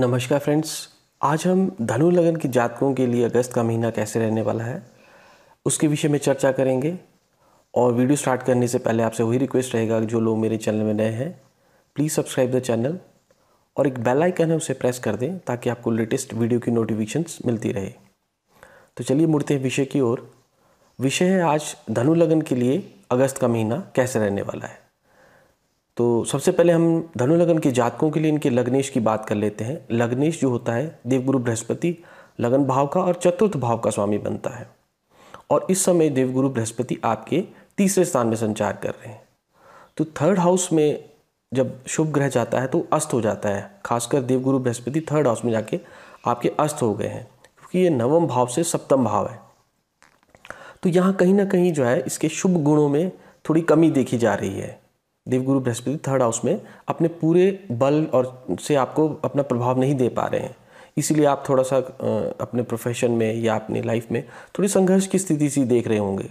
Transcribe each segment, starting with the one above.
नमस्कार फ्रेंड्स आज हम धनु लगन के जातकों के लिए अगस्त का महीना कैसे रहने वाला है उसके विषय में चर्चा करेंगे और वीडियो स्टार्ट करने से पहले आपसे वही रिक्वेस्ट रहेगा जो लोग मेरे चैनल में नए हैं प्लीज़ सब्सक्राइब द चैनल और एक बेल आइकन है उसे प्रेस कर दें ताकि आपको लेटेस्ट वीडियो की नोटिफिकेशंस मिलती रहे तो चलिए मुड़ते हैं विषय की ओर विषय है आज धनु लगन के लिए अगस्त का महीना कैसे रहने वाला है तो सबसे पहले हम धनु लगन के जातकों के लिए इनके लग्नेश की बात कर लेते हैं लग्नेश जो होता है देवगुरु बृहस्पति लगन भाव का और चतुर्थ भाव का स्वामी बनता है और इस समय देवगुरु बृहस्पति आपके तीसरे स्थान में संचार कर रहे हैं तो थर्ड हाउस में जब शुभ ग्रह जाता है तो अस्त हो जाता है खासकर देवगुरु बृहस्पति थर्ड हाउस में जाके आपके अस्त हो गए हैं क्योंकि ये नवम भाव से सप्तम भाव है तो यहाँ कहीं ना कहीं जो है इसके शुभ गुणों में थोड़ी कमी देखी जा रही है देवगुरु बृहस्पति थर्ड हाउस में अपने पूरे बल और से आपको अपना प्रभाव नहीं दे पा रहे हैं इसीलिए आप थोड़ा सा अपने प्रोफेशन में या अपनी लाइफ में थोड़ी संघर्ष की स्थिति सी देख रहे होंगे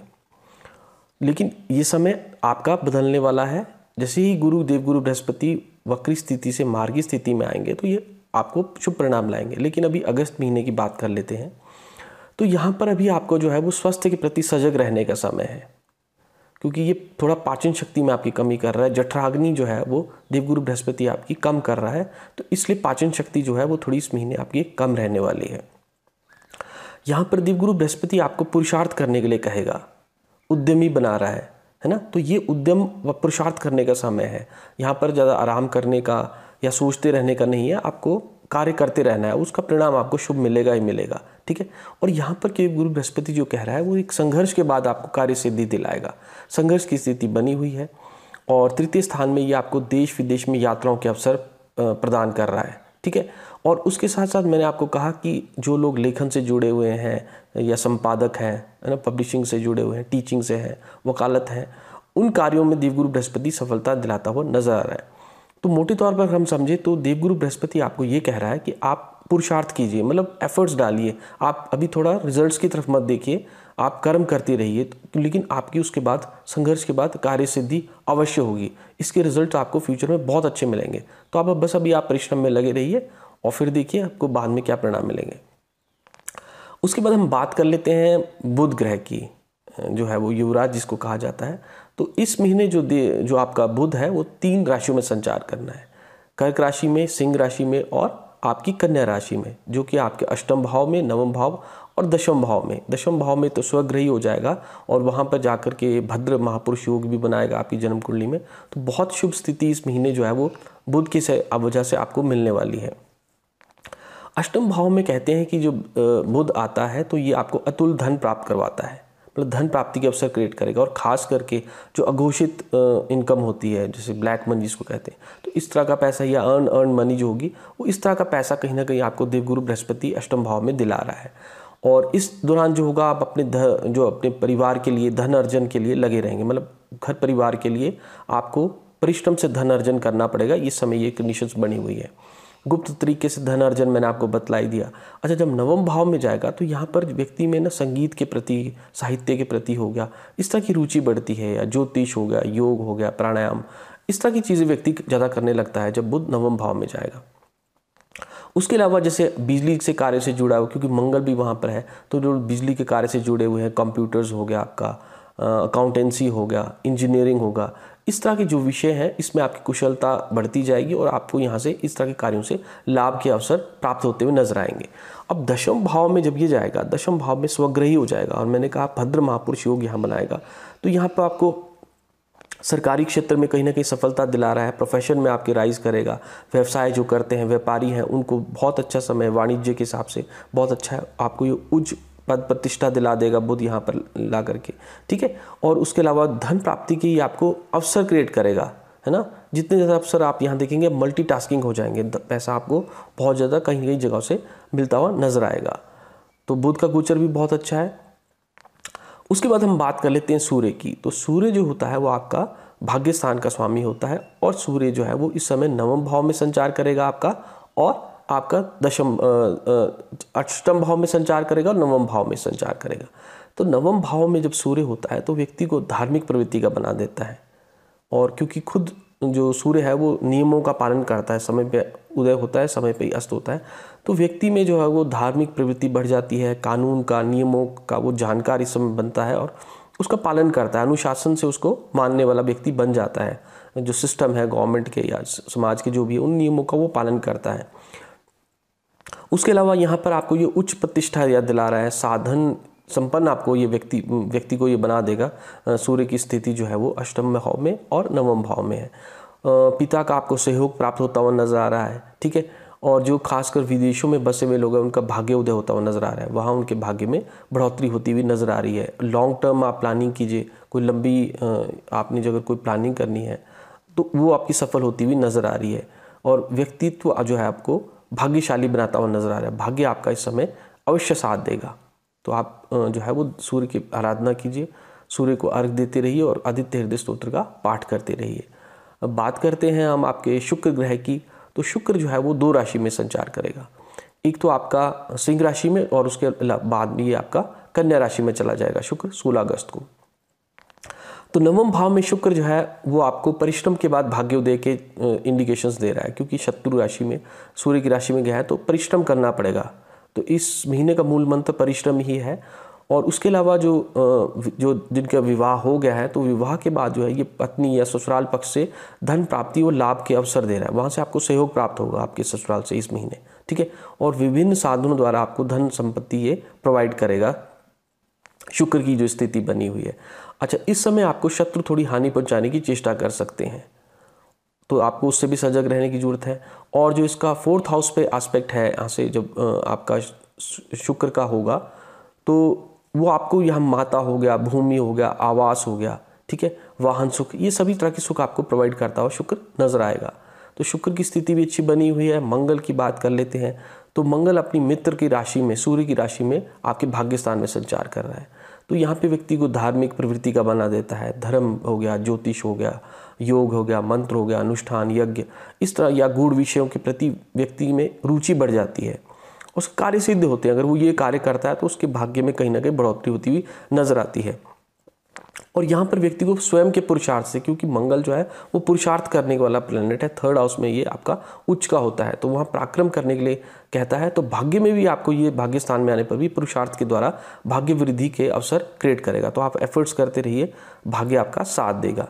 लेकिन ये समय आपका बदलने वाला है जैसे ही गुरु देवगुरु बृहस्पति वक्री स्थिति से मार्गी स्थिति में आएंगे तो ये आपको शुभ परिणाम लाएंगे लेकिन अभी अगस्त महीने की बात कर लेते हैं तो यहाँ पर अभी आपको जो है वो स्वास्थ्य के प्रति सजग रहने का समय है क्योंकि ये थोड़ा पाचन शक्ति में आपकी कमी कर रहा है जठराग्नि जो है वो देवगुरु बृहस्पति आपकी कम कर रहा है तो इसलिए पाचन शक्ति जो है वो थोड़ी इस महीने आपकी कम रहने वाली है यहाँ पर देवगुरु बृहस्पति आपको पुरुषार्थ करने के लिए कहेगा उद्यमी बना रहा है है ना तो ये उद्यम व पुरुषार्थ करने का समय है यहाँ पर ज़्यादा आराम करने का या सोचते रहने का नहीं है आपको कार्य करते रहना है उसका परिणाम आपको शुभ मिलेगा ही मिलेगा ठीक है और यहाँ पर केवल गुरु बृहस्पति जो कह रहा है वो एक संघर्ष के बाद आपको कार्य सिद्धि दिलाएगा संघर्ष की स्थिति बनी हुई है और तृतीय स्थान में ये आपको देश विदेश में यात्राओं के अवसर प्रदान कर रहा है ठीक है और उसके साथ साथ मैंने आपको कहा कि जो लोग लेखन से जुड़े हुए हैं या संपादक हैं है ना पब्लिशिंग से जुड़े हुए हैं टीचिंग से हैं वकालत हैं उन कार्यों में देवगुरु बृहस्पति सफलता दिलाता हुआ नजर आ रहा है तो मोटे तौर पर हम समझे तो देवगुरु बृहस्पति आपको ये कह रहा है कि आप पुरुषार्थ कीजिए मतलब एफर्ट्स डालिए आप अभी थोड़ा रिजल्ट्स की तरफ मत देखिए आप कर्म करते रहिए तो लेकिन आपकी उसके बाद संघर्ष के बाद कार्य सिद्धि अवश्य होगी इसके रिजल्ट आपको फ्यूचर में बहुत अच्छे मिलेंगे तो आप बस अभी आप परिश्रम में लगे रहिए और फिर देखिए आपको बाद में क्या परिणाम मिलेंगे उसके बाद हम बात कर लेते हैं बुध ग्रह की जो है वो युवराज जिसको कहा जाता है तो इस महीने जो जो आपका बुध है वो तीन राशियों में संचार करना है कर्क राशि में सिंह राशि में और आपकी कन्या राशि में जो कि आपके अष्टम भाव में नवम भाव और दशम भाव में दशम भाव में तो स्वग्रही हो जाएगा और वहाँ पर जाकर के भद्र महापुरुष योग भी बनाएगा आपकी जन्म कुंडली में तो बहुत शुभ स्थिति इस महीने जो है वो बुद्ध की वजह से आपको मिलने वाली है अष्टम भाव में कहते हैं कि जो बुध आता है तो ये आपको अतुल धन प्राप्त करवाता है मतलब धन प्राप्ति के अवसर क्रिएट करेगा और ख़ास करके जो अघोषित इनकम होती है जैसे ब्लैक मनी जिसको कहते हैं तो इस तरह का पैसा या अर्न अर्न मनी जो होगी वो इस तरह का पैसा कहीं ना कहीं आपको देवगुरु बृहस्पति अष्टम भाव में दिला रहा है और इस दौरान जो होगा आप अपने धन जो अपने परिवार के लिए धन अर्जन के लिए लगे रहेंगे मतलब घर परिवार के लिए आपको परिश्रम से धन अर्जन करना पड़ेगा इस समय ये कंडीशंस बनी हुई है गुप्त तरीके से धन अर्जन मैंने आपको बतलाई दिया अच्छा जब नवम भाव में जाएगा तो यहाँ पर व्यक्ति में ना संगीत के प्रति साहित्य के प्रति हो गया इस तरह की रुचि बढ़ती है या ज्योतिष हो गया योग हो गया प्राणायाम इस तरह की चीज़ें व्यक्ति ज़्यादा करने लगता है जब बुद्ध नवम भाव में जाएगा उसके अलावा जैसे बिजली से कार्य से जुड़ा हुआ क्योंकि मंगल भी वहाँ पर है तो जो बिजली के कार्य से जुड़े हुए हैं कंप्यूटर्स हो गया आपका अकाउंटेंसी हो गया इंजीनियरिंग होगा इस तरह के जो विषय हैं इसमें आपकी कुशलता बढ़ती जाएगी और आपको यहाँ से इस तरह के कार्यों से लाभ के अवसर प्राप्त होते हुए नजर आएंगे अब दशम भाव में जब ये जाएगा दशम भाव में स्वग्रही हो जाएगा और मैंने कहा भद्र महापुरुष योग यहाँ बनाएगा तो यहाँ पर आपको सरकारी क्षेत्र में कहीं ना कहीं सफलता दिला रहा है प्रोफेशन में आपके राइज करेगा व्यवसाय जो करते हैं व्यापारी हैं उनको बहुत अच्छा समय वाणिज्य के हिसाब से बहुत अच्छा है आपको ये उच्च पद प्रतिष्ठा दिला देगा बुद्ध यहाँ पर ला करके ठीक है और उसके अलावा धन प्राप्ति की आपको अवसर क्रिएट करेगा है ना जितने ज़्यादा अवसर आप यहाँ देखेंगे मल्टीटास्किंग हो जाएंगे पैसा आपको बहुत ज़्यादा कहीं कहीं जगहों से मिलता हुआ नजर आएगा तो बुद्ध का गोचर भी बहुत अच्छा है उसके बाद हम बात कर लेते हैं सूर्य की तो सूर्य जो होता है वो आपका भाग्य स्थान का स्वामी होता है और सूर्य जो है वो इस समय नवम भाव में संचार करेगा आपका और आपका दशम अष्टम भाव में संचार करेगा और नवम भाव में संचार करेगा तो नवम भाव में जब सूर्य होता है तो व्यक्ति को धार्मिक प्रवृत्ति का बना देता है और क्योंकि खुद जो सूर्य है वो नियमों का पालन करता है समय पे उदय होता है समय पे ही अस्त होता है तो व्यक्ति में जो है वो धार्मिक प्रवृत्ति बढ़ जाती है कानून का नियमों का वो जानकार इस समय बनता है और उसका पालन करता है अनुशासन से उसको मानने वाला व्यक्ति बन जाता है जो सिस्टम है गवर्नमेंट के या समाज के जो भी है उन नियमों का वो पालन करता है उसके अलावा यहाँ पर आपको ये उच्च प्रतिष्ठा याद दिला रहा है साधन संपन्न आपको ये व्यक्ति व्यक्ति को ये बना देगा सूर्य की स्थिति जो है वो अष्टम भाव में और नवम भाव में है पिता का आपको सहयोग प्राप्त होता हुआ नजर आ रहा है ठीक है और जो खासकर विदेशों में बसे हुए लोग हैं उनका भाग्य उदय होता हुआ नजर आ रहा है वहाँ उनके भाग्य में बढ़ोतरी होती हुई नजर आ रही है लॉन्ग टर्म आप प्लानिंग कीजिए कोई लंबी आपने जो अगर कोई प्लानिंग करनी है तो वो आपकी सफल होती हुई नजर आ रही है और व्यक्तित्व जो है आपको भाग्यशाली बनाता हुआ नजर आ रहा है भाग्य आपका इस समय अवश्य साथ देगा तो आप जो है वो सूर्य की आराधना कीजिए सूर्य को अर्घ देते रहिए और आदित्य हृदय स्त्रोत्र का पाठ करते रहिए अब बात करते हैं हम आपके शुक्र ग्रह की तो शुक्र जो है वो दो राशि में संचार करेगा एक तो आपका सिंह राशि में और उसके बाद में ये आपका कन्या राशि में चला जाएगा शुक्र सोलह अगस्त को तो नवम भाव में शुक्र जो है वो आपको परिश्रम के बाद भाग्योदय के इंडिकेशंस दे रहा है क्योंकि शत्रु राशि में सूर्य की राशि में गया है तो परिश्रम करना पड़ेगा तो इस महीने का मूल मंत्र परिश्रम ही है और उसके अलावा जो जो जिनका विवाह हो गया है तो विवाह के बाद जो है ये पत्नी या ससुराल पक्ष से धन प्राप्ति और लाभ के अवसर दे रहा है वहाँ से आपको सहयोग प्राप्त होगा आपके ससुराल से इस महीने ठीक है और विभिन्न साधनों द्वारा आपको धन संपत्ति ये प्रोवाइड करेगा शुक्र की जो स्थिति बनी हुई है अच्छा इस समय आपको शत्रु थोड़ी हानि पहुंचाने की चेष्टा कर सकते हैं तो आपको उससे भी सजग रहने की ज़रूरत है और जो इसका फोर्थ हाउस पे एस्पेक्ट है यहाँ से जब आपका शुक्र का होगा तो वो आपको यहाँ माता हो गया भूमि हो गया आवास हो गया ठीक है वाहन सुख ये सभी तरह के सुख आपको प्रोवाइड करता हुआ शुक्र नज़र आएगा तो शुक्र की स्थिति भी अच्छी बनी हुई है मंगल की बात कर लेते हैं तो मंगल अपनी मित्र की राशि में सूर्य की राशि में आपके भाग्य स्थान में संचार कर रहा है तो यहाँ पे व्यक्ति को धार्मिक प्रवृत्ति का बना देता है धर्म हो गया ज्योतिष हो गया योग हो गया मंत्र हो गया अनुष्ठान यज्ञ इस तरह या गूढ़ विषयों के प्रति व्यक्ति में रुचि बढ़ जाती है उस कार्य सिद्ध होते हैं अगर वो ये कार्य करता है तो उसके भाग्य में कहीं ना कहीं बढ़ोतरी होती हुई नजर आती है और यहाँ पर व्यक्ति को स्वयं के पुरुषार्थ से क्योंकि मंगल जो है वो पुरुषार्थ करने वाला प्लेनेट है थर्ड हाउस में ये आपका उच्च का होता है तो वहाँ पराक्रम करने के लिए कहता है तो भाग्य में भी आपको ये भाग्य स्थान में आने पर भी पुरुषार्थ के द्वारा भाग्य वृद्धि के अवसर क्रिएट करेगा तो आप एफर्ट्स करते रहिए भाग्य आपका साथ देगा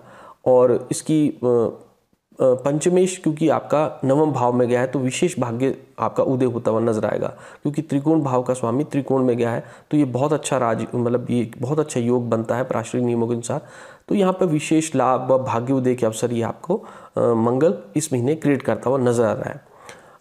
और इसकी पंचमेश क्योंकि आपका नवम भाव में गया है तो विशेष भाग्य आपका उदय होता हुआ नजर आएगा क्योंकि त्रिकोण भाव का स्वामी त्रिकोण में गया है तो ये बहुत अच्छा राज मतलब ये बहुत अच्छा योग बनता है प्राश्रिक नियमों के अनुसार तो यहाँ पर विशेष लाभ व भाग्य उदय के अवसर ये आपको मंगल इस महीने क्रिएट करता हुआ नजर आ रहा है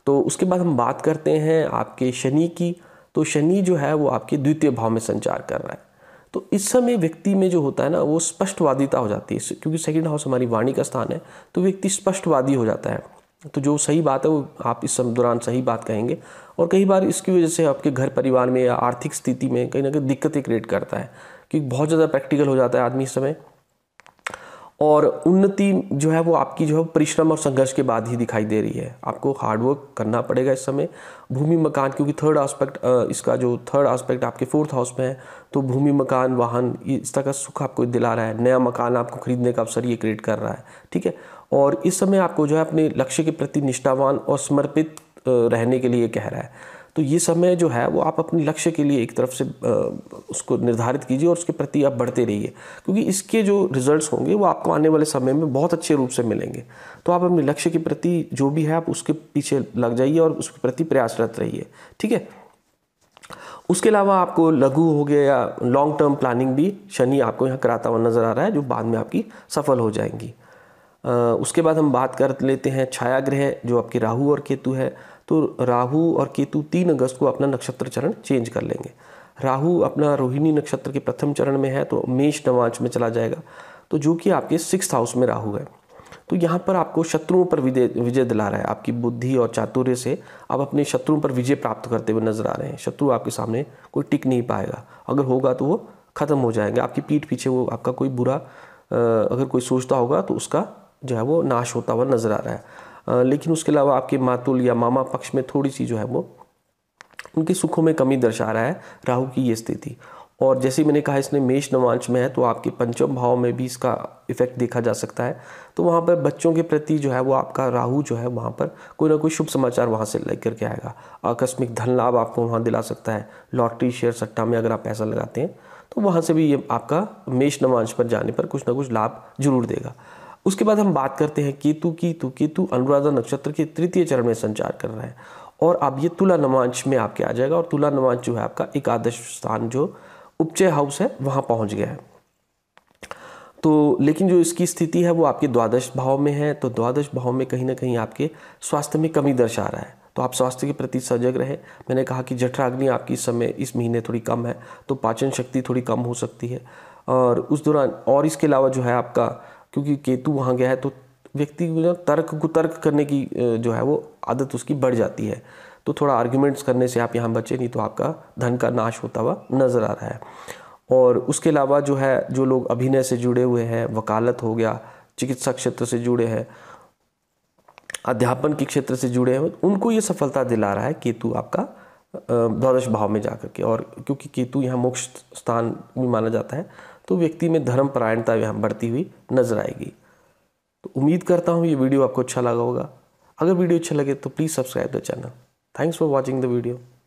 तो उसके बाद हम बात करते हैं आपके शनि की तो शनि जो है वो आपके द्वितीय भाव में संचार कर रहा है तो इस समय व्यक्ति में जो होता है ना वो स्पष्टवादिता हो जाती है क्योंकि सेकेंड हाउस हमारी वाणी का स्थान है तो व्यक्ति स्पष्टवादी हो जाता है तो जो सही बात है वो आप इस समय दौरान सही बात कहेंगे और कई बार इसकी वजह से आपके घर परिवार में या आर्थिक स्थिति में कहीं ना कहीं दिक्कतें क्रिएट करता है क्योंकि बहुत ज़्यादा प्रैक्टिकल हो जाता है आदमी इस समय और उन्नति जो है वो आपकी जो है परिश्रम और संघर्ष के बाद ही दिखाई दे रही है आपको हार्डवर्क करना पड़ेगा इस समय भूमि मकान क्योंकि थर्ड आस्पेक्ट इसका जो थर्ड आस्पेक्ट आपके फोर्थ हाउस में है तो भूमि मकान वाहन इस तरह का सुख आपको दिला रहा है नया मकान आपको खरीदने का अवसर ये क्रिएट कर रहा है ठीक है और इस समय आपको जो है अपने लक्ष्य के प्रति निष्ठावान और समर्पित रहने के लिए कह रहा है तो ये समय जो है वो आप अपने लक्ष्य के लिए एक तरफ से उसको निर्धारित कीजिए और उसके प्रति आप बढ़ते रहिए क्योंकि इसके जो रिजल्ट्स होंगे वो आपको आने वाले समय में बहुत अच्छे रूप से मिलेंगे तो आप अपने लक्ष्य के प्रति जो भी है आप उसके पीछे लग जाइए और उसके प्रति प्रयासरत रहिए ठीक है उसके अलावा आपको लघु हो गया या लॉन्ग टर्म प्लानिंग भी शनि आपको यहाँ कराता हुआ नज़र आ रहा है जो बाद में आपकी सफल हो जाएंगी उसके बाद हम बात कर लेते हैं छाया ग्रह जो आपके राहु और केतु है तो राहु और केतु तीन अगस्त को अपना नक्षत्र चरण चेंज कर लेंगे राहु अपना रोहिणी नक्षत्र के प्रथम चरण में है तो मेष नवांच में चला जाएगा तो जो कि आपके सिक्स हाउस में राहु है तो यहाँ पर आपको शत्रुओं पर विजय दिला रहा है आपकी बुद्धि और चातुर्य से आप अपने शत्रुओं पर विजय प्राप्त करते हुए नजर आ रहे हैं शत्रु आपके सामने कोई टिक नहीं पाएगा अगर होगा तो वो ख़त्म हो जाएंगे आपकी पीठ पीछे वो आपका कोई बुरा अगर कोई सोचता होगा तो उसका जो है वो नाश होता हुआ नजर आ रहा है लेकिन उसके अलावा आपके मातुल या मामा पक्ष में थोड़ी सी जो है वो उनके सुखों में कमी दर्शा रहा है राहु की ये स्थिति और जैसे मैंने कहा इसने मेष नवांश में है तो आपके पंचम भाव में भी इसका इफेक्ट देखा जा सकता है तो वहाँ पर बच्चों के प्रति जो है वो आपका राहु जो है वहाँ पर कोई ना कोई शुभ समाचार वहाँ से लेकर के आएगा आकस्मिक धन लाभ आपको वहाँ दिला सकता है लॉटरी शेयर सट्टा में अगर आप पैसा लगाते हैं तो वहाँ से भी ये आपका मेष नवांश पर जाने पर कुछ ना कुछ लाभ जरूर देगा उसके बाद हम बात करते हैं केतु की तो केतु अनुराधा नक्षत्र के तृतीय चरण में संचार कर रहा है और अब ये तुला नवांश में आपके आ जाएगा और तुला नवांश जो है आपका एकादश स्थान जो उपचय हाउस है वहाँ पहुँच गया है तो लेकिन जो इसकी स्थिति है वो आपके द्वादश भाव में है तो द्वादश भाव में कहीं ना कहीं आपके स्वास्थ्य में कमी दर्शा रहा है तो आप स्वास्थ्य के प्रति सजग रहे मैंने कहा कि जठराग्नि आपकी समय इस महीने थोड़ी कम है तो पाचन शक्ति थोड़ी कम हो सकती है और उस दौरान और इसके अलावा जो है आपका क्योंकि केतु वहाँ गया है तो व्यक्ति को मतलब तर्क को तर्क करने की जो है वो आदत उसकी बढ़ जाती है तो थोड़ा आर्ग्यूमेंट्स करने से आप यहाँ बचे नहीं तो आपका धन का नाश होता हुआ नज़र आ रहा है और उसके अलावा जो है जो लोग अभिनय से जुड़े हुए हैं वकालत हो गया चिकित्सा क्षेत्र से जुड़े हैं अध्यापन के क्षेत्र से जुड़े हैं उनको ये सफलता दिला रहा है केतु आपका द्वादश भाव में जा के और क्योंकि केतु यहाँ मोक्ष स्थान भी माना जाता है तो व्यक्ति में धर्म परायणता यहाँ बढ़ती हुई नजर आएगी तो उम्मीद करता हूँ ये वीडियो आपको अच्छा लगा होगा अगर वीडियो अच्छा लगे तो please subscribe the channel thanks for watching the video